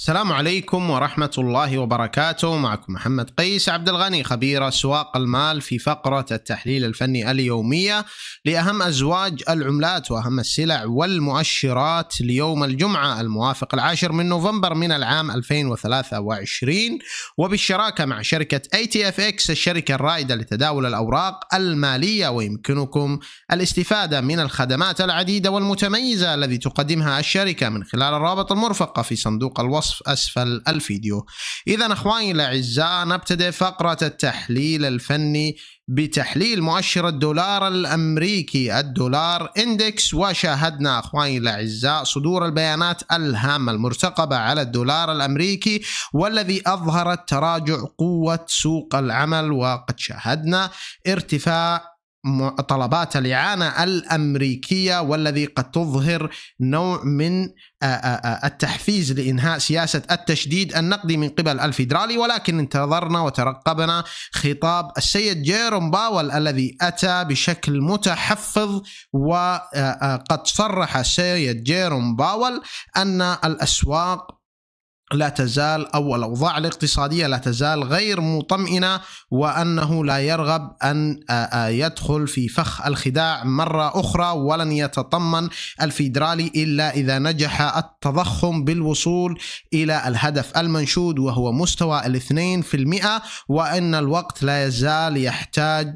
السلام عليكم ورحمة الله وبركاته معكم محمد قيس عبد الغني خبير أسواق المال في فقرة التحليل الفني اليومية لأهم أزواج العملات وأهم السلع والمؤشرات ليوم الجمعة الموافق العاشر من نوفمبر من العام 2023 وبالشراكة مع شركة ATFX الشركة الرائدة لتداول الأوراق المالية ويمكنكم الاستفادة من الخدمات العديدة والمتميزة التي تقدمها الشركة من خلال الرابط المرفق في صندوق الوصف الوصف أسفل الفيديو إذا أخواني الأعزاء نبتدئ فقرة التحليل الفني بتحليل مؤشر الدولار الأمريكي الدولار إندكس وشاهدنا أخواني الأعزاء صدور البيانات الهامة المرتقبة على الدولار الأمريكي والذي أظهرت تراجع قوة سوق العمل وقد شاهدنا ارتفاع طلبات الإعانة الأمريكية والذي قد تظهر نوع من آه، آه، آه، التحفيز لإنهاء سياسة التشديد النقدي من قبل الفيدرالي ولكن انتظرنا وترقبنا خطاب السيد جيروم باول الذي أتى بشكل متحفظ وقد صرح السيد جيروم باول أن الأسواق لا تزال او الاوضاع الاقتصاديه لا تزال غير مطمئنه وانه لا يرغب ان يدخل في فخ الخداع مره اخرى ولن يتطمن الفيدرالي الا اذا نجح التضخم بالوصول الى الهدف المنشود وهو مستوى الاثنين في المئة وان الوقت لا يزال يحتاج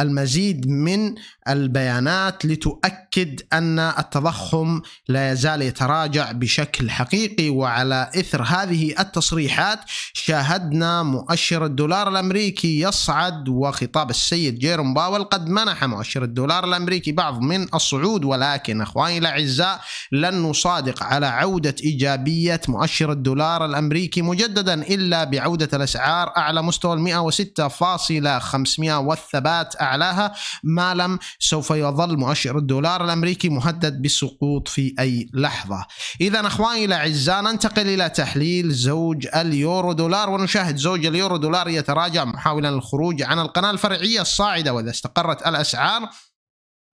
المزيد من البيانات لتؤكد ان التضخم لا يزال يتراجع بشكل حقيقي وعلى اثر هذه التصريحات شاهدنا مؤشر الدولار الامريكي يصعد وخطاب السيد جيروم باول قد منح مؤشر الدولار الامريكي بعض من الصعود ولكن اخواني الاعزاء لن نصادق على عوده ايجابيه مؤشر الدولار الامريكي مجددا الا بعوده الاسعار اعلى مستوى 106.500 والثبات اعلاها ما لم سوف يظل مؤشر الدولار الأمريكي مهدد بالسقوط في أي لحظة إذا أخواني الأعزاء ننتقل إلى تحليل زوج اليورو دولار ونشاهد زوج اليورو دولار يتراجع محاولا الخروج عن القناة الفرعية الصاعدة وإذا استقرت الأسعار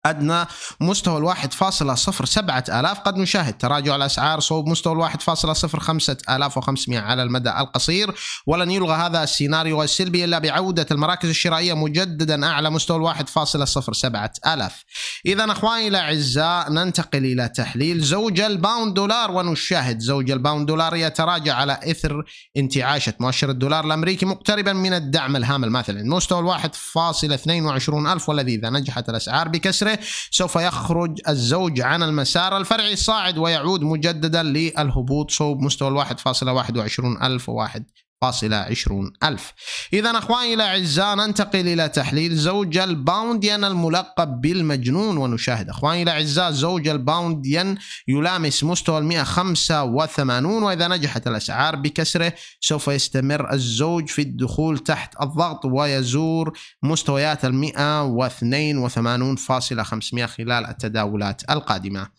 أدنى مستوى الواحد فاصلة صفر سبعة آلاف قد نشاهد تراجع الأسعار صوب مستوى الواحد فاصلة صفر خمسة آلاف وخمسمائة على المدى القصير ولن يلغى هذا السيناريو السلبي إلا بعودة المراكز الشرائية مجددا أعلى مستوى الواحد فاصلة صفر سبعة آلاف إذا أخواني الأعزاء ننتقل إلى تحليل زوج الباوند دولار ونشاهد زوج الباوند دولار يتراجع على إثر انتعاشة مؤشر الدولار الأمريكي مقتربا من الدعم الهام الماثل مستوى الواحد فاصلة اثنين وعشرون ألف والذي إذا نجحت الأسعار بكسر عشره سوف يخرج الزوج عن المسار الفرعي الصاعد ويعود مجددا للهبوط صوب مستوى 1.21 ألف واحد فاصلة عشرون ألف إذا أخواني الأعزاء ننتقل إلى تحليل زوج الباونديان الملقب بالمجنون ونشاهد أخواني الأعزاء زوج الباونديان يلامس مستوى المئة خمسة وثمانون وإذا نجحت الأسعار بكسره سوف يستمر الزوج في الدخول تحت الضغط ويزور مستويات المئة واثنين وثمانون فاصلة خمسمائة خلال التداولات القادمة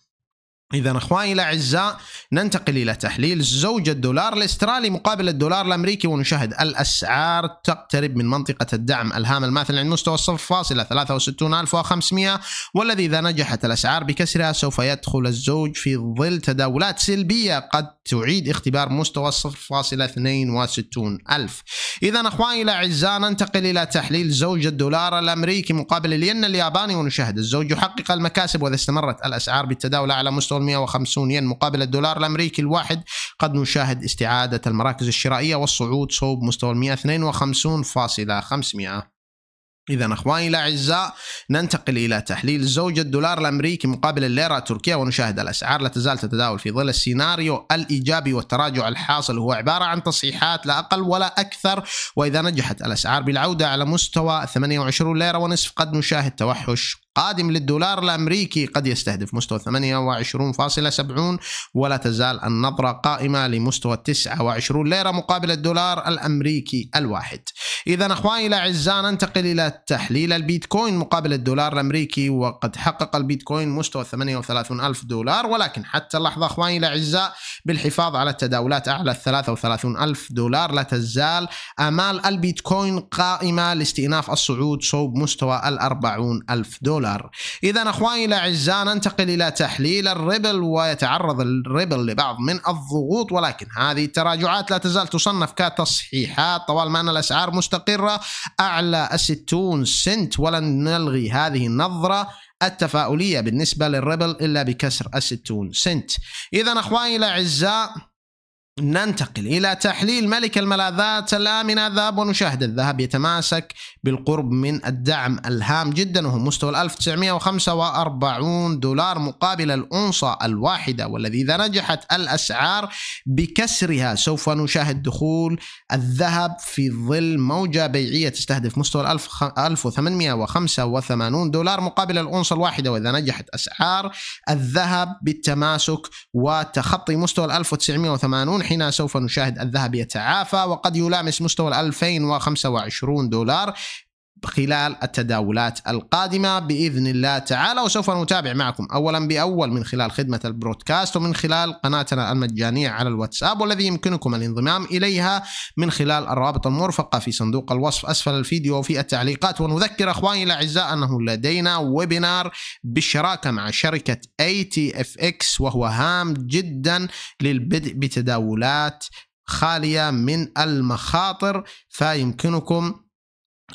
إذا أخواني الأعزاء ننتقل إلى تحليل زوج الدولار الاسترالي مقابل الدولار الأمريكي ونشاهد الأسعار تقترب من منطقة الدعم الهام الماثل عند مستوى الصفر فاصلة 63500 والذي إذا نجحت الأسعار بكسرها سوف يدخل الزوج في ظل تداولات سلبية قد تعيد اختبار مستوى الصفر فاصلة 62000 إذا أخواني الأعزاء ننتقل إلى تحليل زوج الدولار الأمريكي مقابل الين الياباني ونشاهد الزوج يحقق المكاسب وإذا استمرت الأسعار بالتداول على مستوى 150 ين مقابل الدولار الأمريكي الواحد قد نشاهد استعادة المراكز الشرائية والصعود صوب مستوى 152.500 إذا أخواني الأعزاء ننتقل إلى تحليل زوجة الدولار الأمريكي مقابل الليرة التركية ونشاهد الأسعار لا تزال تتداول في ظل السيناريو الإيجابي والتراجع الحاصل هو عبارة عن تصحيحات لا أقل ولا أكثر وإذا نجحت الأسعار بالعودة على مستوى 28 ليرة ونصف قد نشاهد توحش قادم للدولار الأمريكي قد يستهدف مستوى 28.70 ولا تزال النظرة قائمة لمستوى 29 ليرة مقابل الدولار الأمريكي الواحد إذا أخواني الأعزاء ننتقل إلى تحليل البيتكوين مقابل الدولار الأمريكي وقد حقق البيتكوين مستوى 38 ألف دولار ولكن حتى اللحظة أخواني الأعزاء بالحفاظ على التداولات أعلى 33 ألف دولار لا تزال آمال البيتكوين قائمة لاستئناف الصعود صوب مستوى ال 40 ألف دولار دولار إذا أخواني الأعزاء ننتقل إلى تحليل الريبل ويتعرض الريبل لبعض من الضغوط ولكن هذه التراجعات لا تزال تصنف كتصحيحات طوال ما أن الأسعار مستقرة أعلى 60 سنت ولن نلغي هذه النظرة التفاؤلية بالنسبة للريبل إلا بكسر 60 سنت إذا أخواني الأعزاء ننتقل إلى تحليل ملك الملاذات الآمنة ذهب ونشاهد الذهب يتماسك بالقرب من الدعم الهام جدا وهو مستوى 1945 دولار مقابل الأنصة الواحدة والذي إذا نجحت الأسعار بكسرها سوف نشاهد دخول الذهب في ظل موجة بيعية تستهدف مستوى 1885 دولار مقابل الأنصة الواحدة وإذا نجحت أسعار الذهب بالتماسك وتخطي مستوى 1980 حين سوف نشاهد الذهب يتعافى وقد يلامس مستوى ال 2025 دولار خلال التداولات القادمة بإذن الله تعالى وسوف نتابع معكم أولا بأول من خلال خدمة البرودكاست ومن خلال قناتنا المجانية على الواتساب والذي يمكنكم الانضمام إليها من خلال الروابط المرفقة في صندوق الوصف أسفل الفيديو وفي التعليقات ونذكر أخواني الأعزاء أنه لدينا ويبينار بالشراكة مع شركة ATFX وهو هام جدا للبدء بتداولات خالية من المخاطر فيمكنكم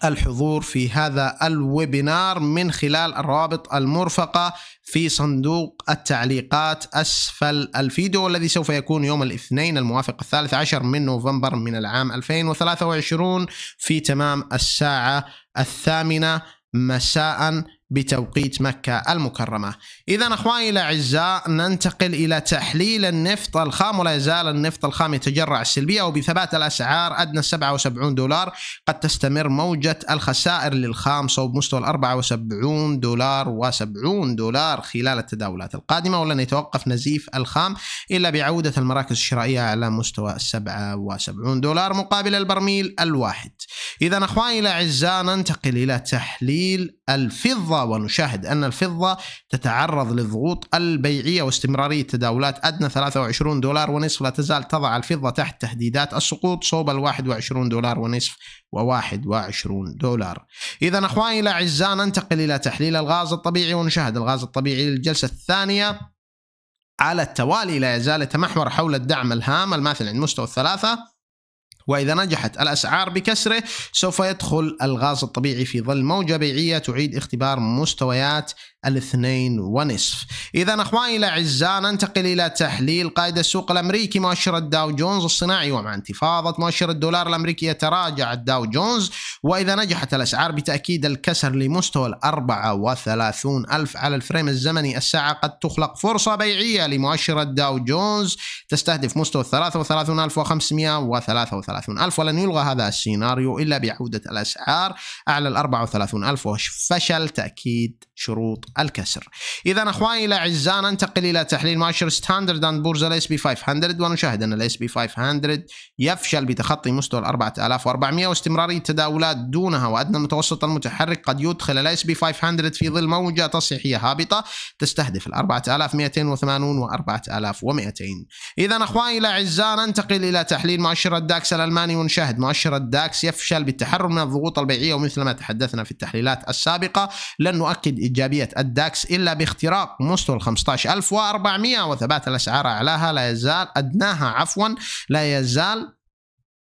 الحضور في هذا الويبينار من خلال الروابط المرفقة في صندوق التعليقات أسفل الفيديو والذي سوف يكون يوم الاثنين الموافق الثالث عشر من نوفمبر من العام 2023 في تمام الساعة الثامنة مساء بتوقيت مكة المكرمة إذا أخواني الأعزاء ننتقل إلى تحليل النفط الخام ولا يزال النفط الخام يتجرع السلبية وبثبات الأسعار أدنى 77 دولار قد تستمر موجة الخسائر للخام صوب مستوى 74 دولار و70 دولار خلال التداولات القادمة ولن يتوقف نزيف الخام إلا بعودة المراكز الشرائية على مستوى 77 دولار مقابل البرميل الواحد إذا أخواني الأعزاء ننتقل إلى تحليل الفضة ونشاهد أن الفضة تتعرض للضغوط البيعية واستمرارية تداولات أدنى 23 دولار ونصف لا تزال تضع الفضة تحت تهديدات السقوط صوب ال 21 دولار ونصف و21 دولار إذا أخواني الأعزاء ننتقل إلى تحليل الغاز الطبيعي ونشاهد الغاز الطبيعي للجلسة الثانية على التوالي لا يزال يتمحور حول الدعم الهام الماثل عند مستوى الثلاثة وإذا نجحت الأسعار بكسره سوف يدخل الغاز الطبيعي في ظل موجة بيعية تعيد اختبار مستويات الاثنين ونصف إذا أخواني الأعزاء ننتقل إلى تحليل قائد السوق الأمريكي مؤشر الداو جونز الصناعي ومع انتفاضة مؤشر الدولار الأمريكي يتراجع الداو جونز وإذا نجحت الأسعار بتأكيد الكسر لمستوى الأربعة وثلاثون ألف على الفريم الزمني الساعة قد تخلق فرصة بيعية لمؤشر الداو جونز تستهدف مستوى 33533 34 ألف ولن يلغى هذا السيناريو إلا بعودة الأسعار أعلى ال 34 ألف وفشل تأكيد شروط الكسر إذا أخواني الأعزاء ننتقل إلى تحليل مؤشر ستاندرد أند بورز الاس بي 500 ونشاهد أن الاس بي 500 يفشل بتخطي مستوى ال 4400 واستمرارية تداولات دونها وأدنى المتوسط المتحرك قد يدخل الاس بي 500 في ظل موجة تصحيحية هابطة تستهدف ال 4280 و 4200 إذا أخواني الأعزاء ننتقل إلى تحليل مؤشر الداكس الألماني ونشاهد مؤشر الداكس يفشل بالتحرر من الضغوط البيعية ومثل ما تحدثنا في التحليلات السابقة لن نؤكد إيجابية الداكس إلا باختراق مستوى ال 15400 وثبات الأسعار أعلاها لا يزال أدناها عفوا لا يزال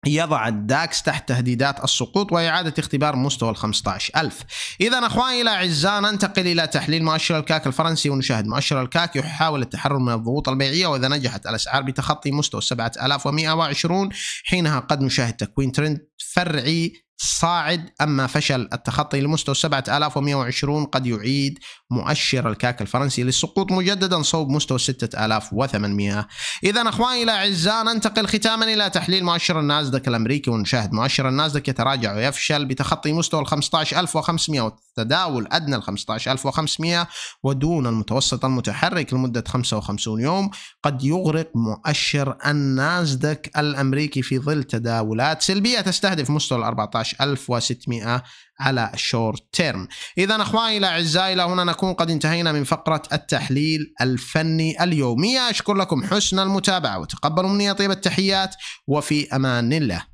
يضع الداكس تحت تهديدات السقوط وإعادة اختبار مستوى ال 15000 إذا أخواني الأعزاء ننتقل إلى تحليل مؤشر الكاك الفرنسي ونشاهد مؤشر الكاك يحاول التحرر من الضغوط البيعية وإذا نجحت الأسعار بتخطي مستوى 7120 حينها قد نشاهد تكوين ترند فرعي صاعد أما فشل التخطي لمستوى 7120 قد يعيد مؤشر الكاك الفرنسي للسقوط مجددا صوب مستوى 6800 إذا أخواني الأعزاء ننتقل ختاما إلى تحليل مؤشر النازدك الأمريكي ونشاهد مؤشر النازدك يتراجع ويفشل بتخطي مستوى ال 15500 والتداول أدنى 15500 ودون المتوسط المتحرك لمدة 55 يوم قد يغرق مؤشر النازدك الأمريكي في ظل تداولات سلبية تستهدف مستوى ال 14 16,600 على الشورت تيرم إذا أخواني الأعزاء إلى هنا نكون قد انتهينا من فقرة التحليل الفني اليومي أشكر لكم حسن المتابعة وتقبلوا مني طيب التحيات وفي أمان الله